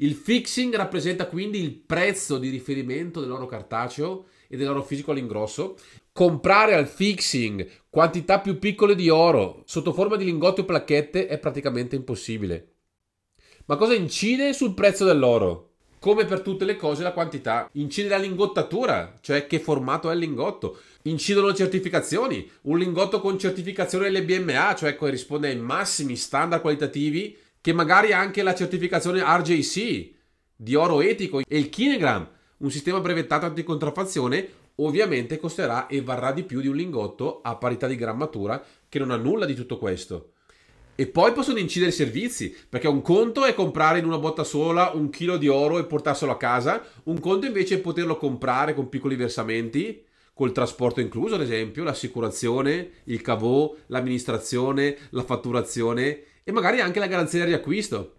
Il fixing rappresenta quindi il prezzo di riferimento dell'oro cartaceo e dell'oro fisico all'ingrosso. Comprare al fixing quantità più piccole di oro sotto forma di lingotti o placchette è praticamente impossibile. Ma cosa incide sul prezzo dell'oro? Come per tutte le cose, la quantità incide la lingottatura, cioè che formato è il lingotto. Incidono le certificazioni. Un lingotto con certificazione LBMA, cioè corrisponde ai massimi standard qualitativi che magari anche la certificazione RJC di oro etico e il Kinegram, un sistema brevettato anticontraffazione, ovviamente costerà e varrà di più di un lingotto a parità di grammatura che non ha nulla di tutto questo. E poi possono incidere i servizi, perché un conto è comprare in una botta sola un chilo di oro e portarselo a casa, un conto invece è poterlo comprare con piccoli versamenti, col trasporto incluso ad esempio, l'assicurazione, il cavò, l'amministrazione, la fatturazione e magari anche la garanzia di riacquisto.